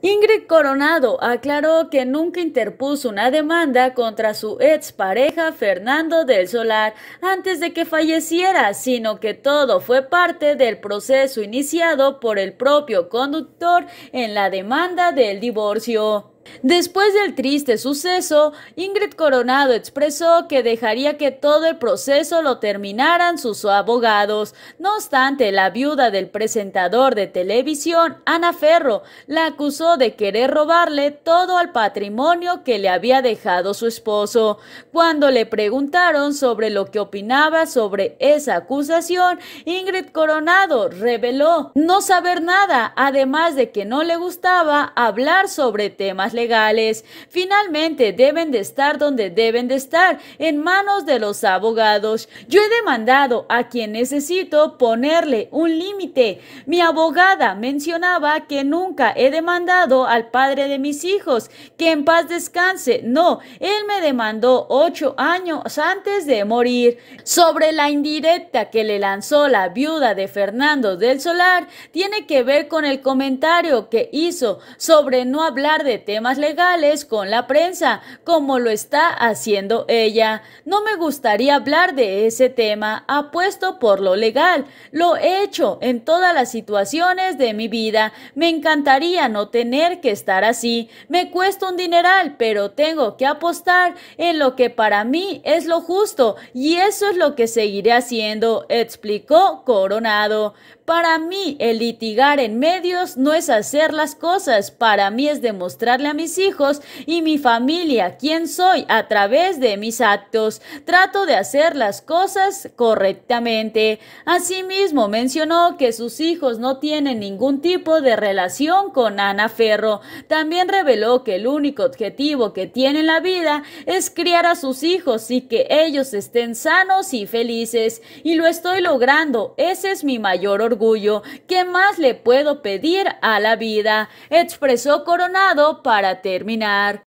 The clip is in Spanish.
Ingrid Coronado aclaró que nunca interpuso una demanda contra su ex pareja Fernando del Solar antes de que falleciera, sino que todo fue parte del proceso iniciado por el propio conductor en la demanda del divorcio. Después del triste suceso, Ingrid Coronado expresó que dejaría que todo el proceso lo terminaran sus abogados. No obstante, la viuda del presentador de televisión, Ana Ferro, la acusó de querer robarle todo al patrimonio que le había dejado su esposo. Cuando le preguntaron sobre lo que opinaba sobre esa acusación, Ingrid Coronado reveló no saber nada, además de que no le gustaba hablar sobre temas legales. Finalmente, deben de estar donde deben de estar, en manos de los abogados. Yo he demandado a quien necesito ponerle un límite. Mi abogada mencionaba que nunca he demandado al padre de mis hijos, que en paz descanse. No, él me demandó ocho años antes de morir. Sobre la indirecta que le lanzó la viuda de Fernando del Solar, tiene que ver con el comentario que hizo sobre no hablar de temas legales con la prensa, como lo está haciendo ella. No me gustaría hablar de ese tema, apuesto por lo legal. Lo he hecho en todas las situaciones de mi vida. Me encantaría no tener que estar así. Me cuesta un dineral, pero tengo que apostar en lo que para mí es lo justo y eso es lo que seguiré haciendo, explicó Coronado. Para mí, el litigar en medios no es hacer las cosas, para mí es demostrarle a mis hijos y mi familia quién soy a través de mis actos. Trato de hacer las cosas correctamente. Asimismo, mencionó que sus hijos no tienen ningún tipo de relación con Ana Ferro. También reveló que el único objetivo que tiene en la vida es criar a sus hijos y que ellos estén sanos y felices. Y lo estoy logrando. Ese es mi mayor orgullo ¿Qué más le puedo pedir a la vida? expresó Coronado para terminar.